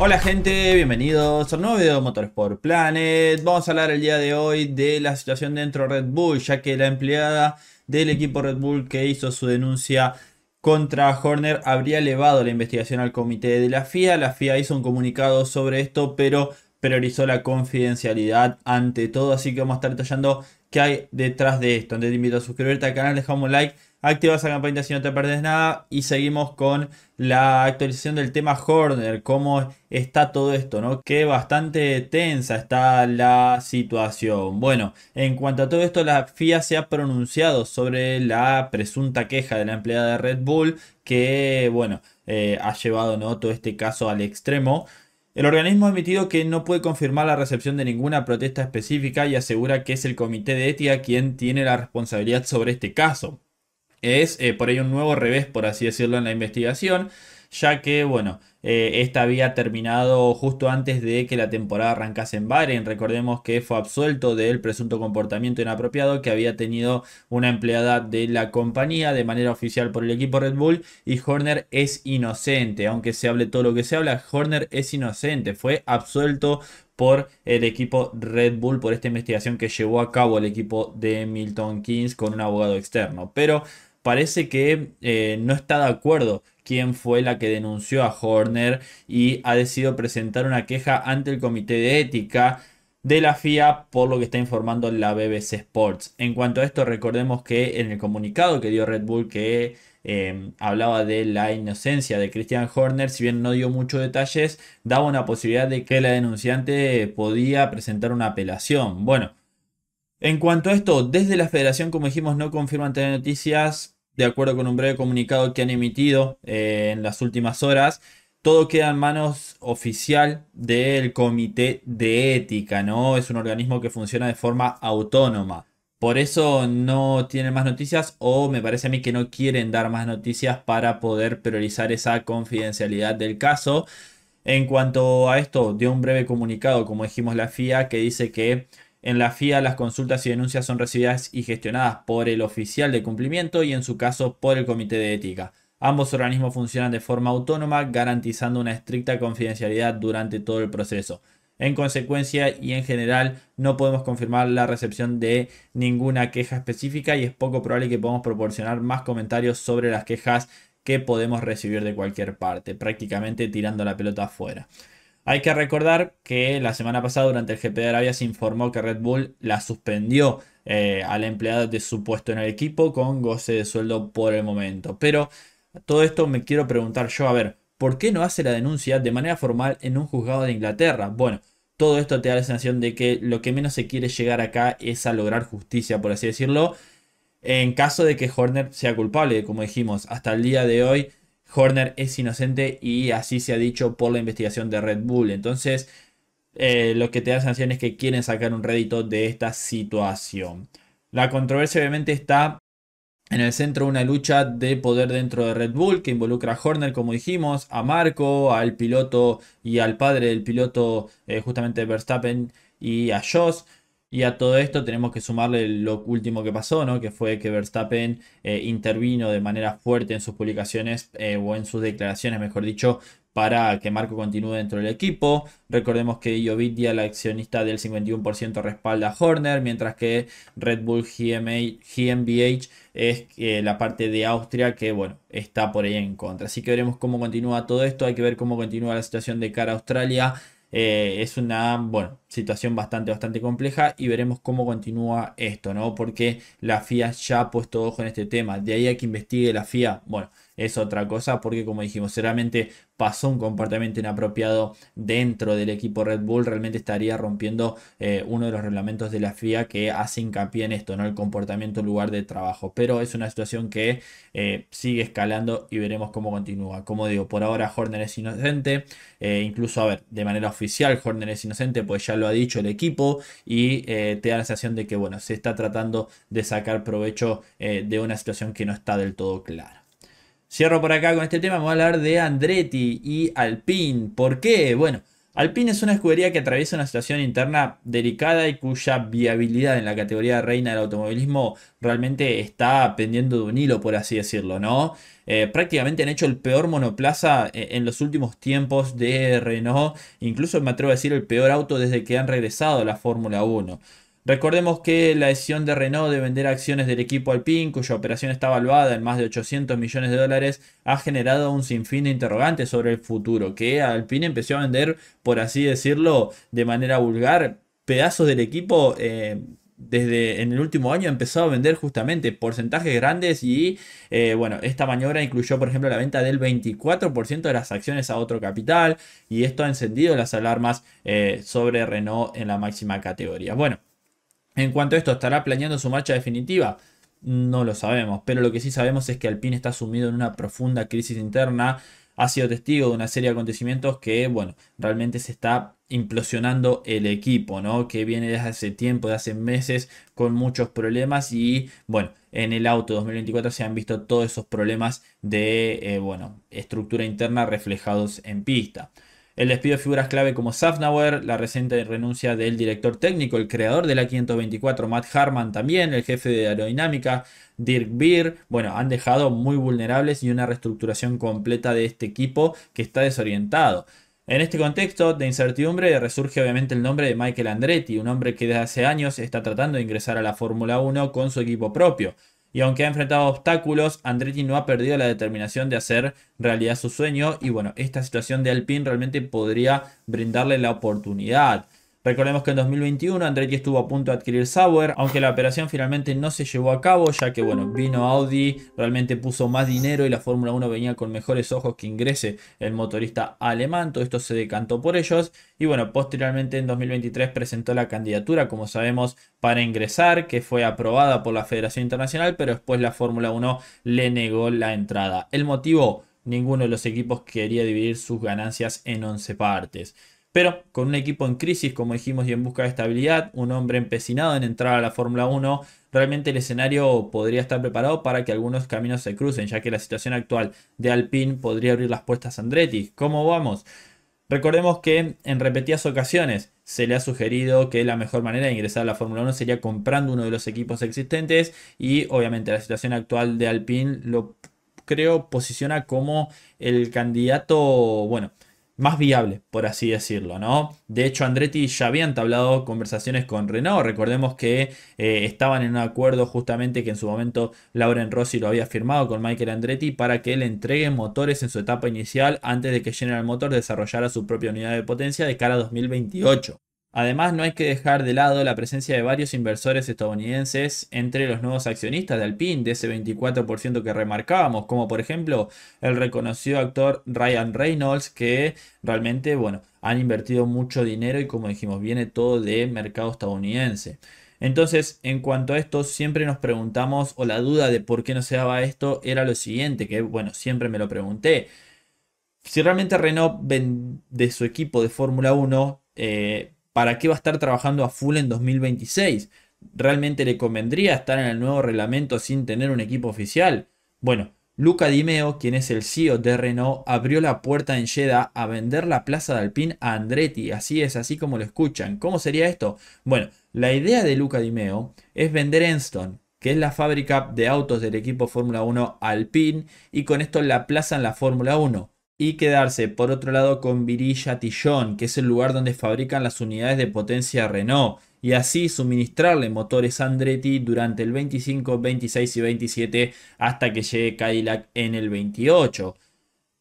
Hola gente, bienvenidos a un nuevo video de Motorsport Planet. Vamos a hablar el día de hoy de la situación dentro de Red Bull, ya que la empleada del equipo Red Bull que hizo su denuncia contra Horner habría elevado la investigación al comité de la FIA. La FIA hizo un comunicado sobre esto, pero priorizó la confidencialidad ante todo, así que vamos a estar detallando qué hay detrás de esto. Entonces te invito a suscribirte al canal, dejamos un like activa esa campanita si no te pierdes nada y seguimos con la actualización del tema Horner, cómo está todo esto, ¿no? Que bastante tensa está la situación. Bueno, en cuanto a todo esto, la FIA se ha pronunciado sobre la presunta queja de la empleada de Red Bull que, bueno, eh, ha llevado ¿no? todo este caso al extremo. El organismo ha admitido que no puede confirmar la recepción de ninguna protesta específica y asegura que es el comité de ética quien tiene la responsabilidad sobre este caso es eh, por ahí un nuevo revés, por así decirlo, en la investigación, ya que, bueno, eh, esta había terminado justo antes de que la temporada arrancase en Bahrein. Recordemos que fue absuelto del presunto comportamiento inapropiado que había tenido una empleada de la compañía de manera oficial por el equipo Red Bull y Horner es inocente, aunque se hable todo lo que se habla, Horner es inocente, fue absuelto por el equipo Red Bull por esta investigación que llevó a cabo el equipo de Milton Keynes con un abogado externo. Pero parece que eh, no está de acuerdo quién fue la que denunció a Horner y ha decidido presentar una queja ante el Comité de Ética de la FIA por lo que está informando la BBC Sports. En cuanto a esto, recordemos que en el comunicado que dio Red Bull que eh, hablaba de la inocencia de Christian Horner, si bien no dio muchos detalles, daba una posibilidad de que la denunciante podía presentar una apelación. Bueno, en cuanto a esto, desde la federación, como dijimos, no confirman tener noticias de acuerdo con un breve comunicado que han emitido eh, en las últimas horas. Todo queda en manos oficial del Comité de Ética, ¿no? Es un organismo que funciona de forma autónoma. Por eso no tienen más noticias o me parece a mí que no quieren dar más noticias para poder priorizar esa confidencialidad del caso. En cuanto a esto, dio un breve comunicado, como dijimos la FIA, que dice que en la FIA las consultas y denuncias son recibidas y gestionadas por el oficial de cumplimiento y en su caso por el comité de ética. Ambos organismos funcionan de forma autónoma, garantizando una estricta confidencialidad durante todo el proceso. En consecuencia y en general, no podemos confirmar la recepción de ninguna queja específica y es poco probable que podamos proporcionar más comentarios sobre las quejas que podemos recibir de cualquier parte, prácticamente tirando la pelota afuera. Hay que recordar que la semana pasada durante el GP de Arabia se informó que Red Bull la suspendió a eh, al empleado de su puesto en el equipo con goce de sueldo por el momento. Pero todo esto me quiero preguntar yo, a ver, ¿por qué no hace la denuncia de manera formal en un juzgado de Inglaterra? Bueno, todo esto te da la sensación de que lo que menos se quiere llegar acá es a lograr justicia, por así decirlo. En caso de que Horner sea culpable, como dijimos, hasta el día de hoy Horner es inocente y así se ha dicho por la investigación de Red Bull. Entonces, eh, lo que te da sanción es que quieren sacar un rédito de esta situación. La controversia obviamente está en el centro de una lucha de poder dentro de Red Bull que involucra a Horner, como dijimos, a Marco, al piloto y al padre del piloto, eh, justamente Verstappen y a Joss. Y a todo esto tenemos que sumarle lo último que pasó, ¿no? Que fue que Verstappen eh, intervino de manera fuerte en sus publicaciones eh, o en sus declaraciones, mejor dicho, para que Marco continúe dentro del equipo. Recordemos que Iovidia, la accionista del 51%, respalda a Horner, mientras que Red Bull GmbH es eh, la parte de Austria que, bueno, está por ahí en contra. Así que veremos cómo continúa todo esto, hay que ver cómo continúa la situación de cara a Australia. es una, bueno, situación bastante, bastante compleja y veremos cómo continúa esto, ¿no? Porque la FIA ya ha puesto ojo en este tema. De ahí a que investigue la FIA, bueno, es otra cosa porque como dijimos, realmente pasó un comportamiento inapropiado dentro del equipo Red Bull, realmente estaría rompiendo eh, uno de los reglamentos de la FIA que hace hincapié en esto, ¿no? El comportamiento lugar de trabajo. Pero es una situación que eh, sigue escalando y veremos cómo continúa. Como digo, por ahora Horner es inocente, eh, incluso, a ver, de manera oficial Horner es inocente, pues ya lo ha dicho el equipo y eh, te da la sensación de que, bueno, se está tratando de sacar provecho eh, de una situación que no está del todo clara. Cierro por acá con este tema, vamos a hablar de Andretti y Alpine. ¿Por qué? Bueno, Alpine es una escudería que atraviesa una situación interna delicada y cuya viabilidad en la categoría reina del automovilismo realmente está pendiendo de un hilo, por así decirlo, ¿no? Eh, prácticamente han hecho el peor monoplaza eh, en los últimos tiempos de Renault, incluso me atrevo a decir el peor auto desde que han regresado a la Fórmula 1. Recordemos que la decisión de Renault de vender acciones del equipo Alpine, cuya operación está valuada en más de 800 millones de dólares, ha generado un sinfín de interrogantes sobre el futuro, que Alpine empezó a vender, por así decirlo, de manera vulgar, pedazos del equipo eh, desde en el último año ha empezado a vender justamente porcentajes grandes y eh, bueno, esta maniobra incluyó por ejemplo la venta del 24% de las acciones a otro capital y esto ha encendido las alarmas eh, sobre Renault en la máxima categoría. Bueno, en cuanto a esto, ¿estará planeando su marcha definitiva? No lo sabemos, pero lo que sí sabemos es que Alpine está sumido en una profunda crisis interna, ha sido testigo de una serie de acontecimientos que, bueno, realmente se está implosionando el equipo, ¿no? Que viene desde hace tiempo, de hace meses, con muchos problemas y, bueno, en el auto 2024 se han visto todos esos problemas de, eh, bueno, estructura interna reflejados en pista. El despido de figuras clave como Safnauer, la reciente renuncia del director técnico, el creador de la 524, Matt Harman también, el jefe de aerodinámica, Dirk Beer, bueno, han dejado muy vulnerables y una reestructuración completa de este equipo que está desorientado. En este contexto de incertidumbre resurge obviamente el nombre de Michael Andretti, un hombre que desde hace años está tratando de ingresar a la Fórmula 1 con su equipo propio. Y aunque ha enfrentado obstáculos, Andretti no ha perdido la determinación de hacer realidad su sueño. Y bueno, esta situación de Alpine realmente podría brindarle la oportunidad. Recordemos que en 2021 Andretti estuvo a punto de adquirir Sauer, aunque la operación finalmente no se llevó a cabo, ya que bueno, vino Audi, realmente puso más dinero y la Fórmula 1 venía con mejores ojos que ingrese el motorista alemán, todo esto se decantó por ellos y bueno, posteriormente en 2023 presentó la candidatura, como sabemos, para ingresar, que fue aprobada por la Federación Internacional, pero después la Fórmula 1 le negó la entrada. El motivo, ninguno de los equipos quería dividir sus ganancias en 11 partes. Pero con un equipo en crisis, como dijimos, y en busca de estabilidad, un hombre empecinado en entrar a la Fórmula 1, realmente el escenario podría estar preparado para que algunos caminos se crucen, ya que la situación actual de Alpine podría abrir las puertas a Andretti. ¿Cómo vamos? Recordemos que en repetidas ocasiones se le ha sugerido que la mejor manera de ingresar a la Fórmula 1 sería comprando uno de los equipos existentes y obviamente la situación actual de Alpine lo creo posiciona como el candidato, bueno, más viable, por así decirlo, ¿no? De hecho, Andretti ya había entablado conversaciones con Renault. Recordemos que eh, estaban en un acuerdo justamente que en su momento Lauren Rossi lo había firmado con Michael Andretti para que él entregue motores en su etapa inicial antes de que General Motors desarrollara su propia unidad de potencia de cara a 2028. Además, no hay que dejar de lado la presencia de varios inversores estadounidenses entre los nuevos accionistas de Alpine, de ese 24% que remarcábamos, como por ejemplo el reconocido actor Ryan Reynolds, que realmente, bueno, han invertido mucho dinero y como dijimos, viene todo de mercado estadounidense. Entonces, en cuanto a esto, siempre nos preguntamos, o la duda de por qué no se daba esto era lo siguiente, que bueno, siempre me lo pregunté. Si realmente Renault de su equipo de Fórmula 1, ¿para qué va a estar trabajando a full en 2026? ¿Realmente le convendría estar en el nuevo reglamento sin tener un equipo oficial? Bueno, Luca Dimeo, quien es el CEO de Renault, abrió la puerta en Jeddah a vender la plaza de Alpine a Andretti. Así es, así como lo escuchan. ¿Cómo sería esto? Bueno, la idea de Luca Dimeo es vender Enston, que es la fábrica de autos del equipo Fórmula 1 Alpine, y con esto la plaza en la Fórmula 1 y quedarse por otro lado con Virilla Tillón, que es el lugar donde fabrican las unidades de potencia Renault, y así suministrarle motores Andretti durante el 25, 26 y 27 hasta que llegue Cadillac en el 28.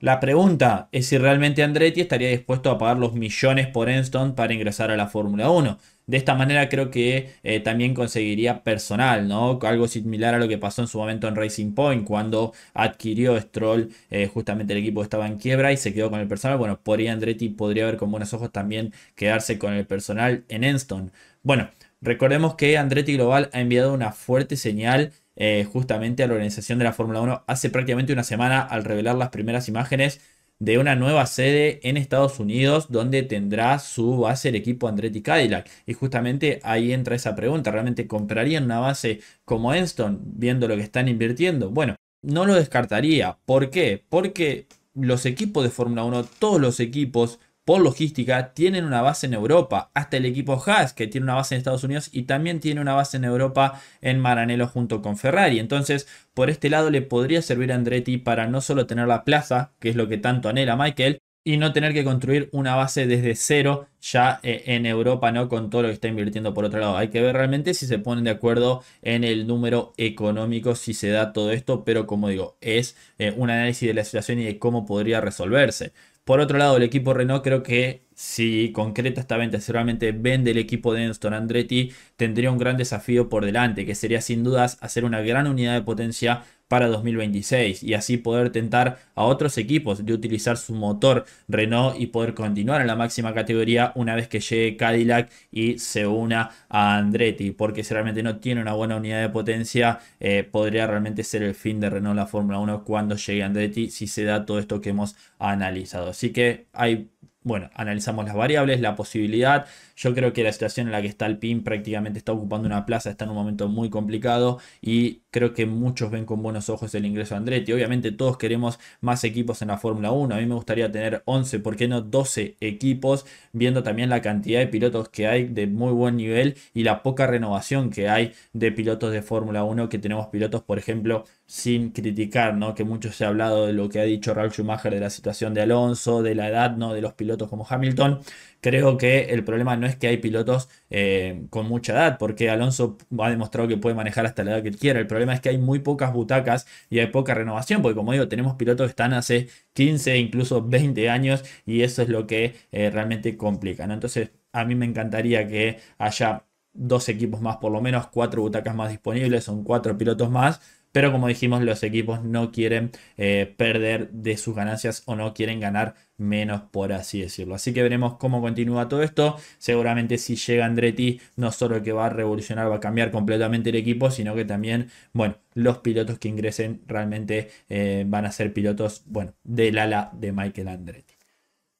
La pregunta es si realmente Andretti estaría dispuesto a pagar los millones por Enston para ingresar a la Fórmula 1. De esta manera creo que eh, también conseguiría personal, ¿no? Algo similar a lo que pasó en su momento en Racing Point, cuando adquirió Stroll, eh, justamente el equipo estaba en quiebra y se quedó con el personal. Bueno, podría Andretti, podría ver con buenos ojos también quedarse con el personal en Enston. Bueno, recordemos que Andretti Global ha enviado una fuerte señal. Eh, justamente a la organización de la Fórmula 1 hace prácticamente una semana al revelar las primeras imágenes de una nueva sede en Estados Unidos donde tendrá su base el equipo Andretti Cadillac. Y justamente ahí entra esa pregunta, ¿realmente comprarían una base como Enston viendo lo que están invirtiendo? Bueno, no lo descartaría. ¿Por qué? Porque los equipos de Fórmula 1, todos los equipos por logística tienen una base en Europa. Hasta el equipo Haas, que tiene una base en Estados Unidos y también tiene una base en Europa en Maranello junto con Ferrari. Entonces, por este lado le podría servir a Andretti para no solo tener la plaza, que es lo que tanto anhela Michael, y no tener que construir una base desde cero ya eh, en Europa, ¿no? Con todo lo que está invirtiendo por otro lado. Hay que ver realmente si se ponen de acuerdo en el número económico, si se da todo esto, pero como digo, es eh, un análisis de la situación y de cómo podría resolverse. Por otro lado, el equipo Renault creo que si concreta esta venta, seguramente vende el equipo de Enston Andretti, tendría un gran desafío por delante, que sería sin dudas hacer una gran unidad de potencia para 2026 y así poder tentar a otros equipos de utilizar su motor Renault y poder continuar en la máxima categoría una vez que llegue Cadillac y se una a Andretti, porque si realmente no tiene una buena unidad de potencia, eh, podría realmente ser el fin de Renault la Fórmula 1 cuando llegue Andretti si se da todo esto que hemos analizado. Así que hay bueno, analizamos las variables, la posibilidad. Yo creo que la situación en la que está el PIN prácticamente está ocupando una plaza, está en un momento muy complicado y creo que muchos ven con buenos ojos el ingreso de Andretti. Obviamente todos queremos más equipos en la Fórmula 1. A mí me gustaría tener 11, ¿por qué no 12 equipos? Viendo también la cantidad de pilotos que hay de muy buen nivel y la poca renovación que hay de pilotos de Fórmula 1 que tenemos pilotos, por ejemplo, sin criticar, ¿no? Que mucho se ha hablado de lo que ha dicho Ralf Schumacher de la situación de Alonso, de la edad, ¿no? De los pilotos como Hamilton, creo que el problema no es que hay pilotos eh, con mucha edad, porque Alonso ha demostrado que puede manejar hasta la edad que quiera. El problema es que hay muy pocas butacas y hay poca renovación, porque como digo, tenemos pilotos que están hace 15, incluso 20 años, y eso es lo que eh, realmente complica. Entonces, a mí me encantaría que haya dos equipos más, por lo menos cuatro butacas más disponibles, son cuatro pilotos más pero como dijimos, los equipos no quieren eh, perder de sus ganancias o no quieren ganar menos, por así decirlo. Así que veremos cómo continúa todo esto. Seguramente si llega Andretti, no solo que va a revolucionar, va a cambiar completamente el equipo, sino que también, bueno, los pilotos que ingresen realmente eh, van a ser pilotos, bueno, del ala de Michael Andretti.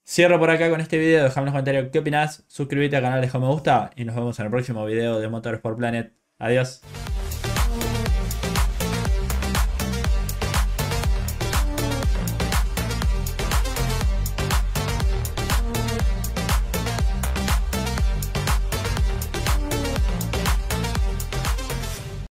Cierro por acá con este video, dejame en los comentarios qué opinas, suscríbete al canal, deja un me gusta y nos vemos en el próximo video de por Planet. Adiós.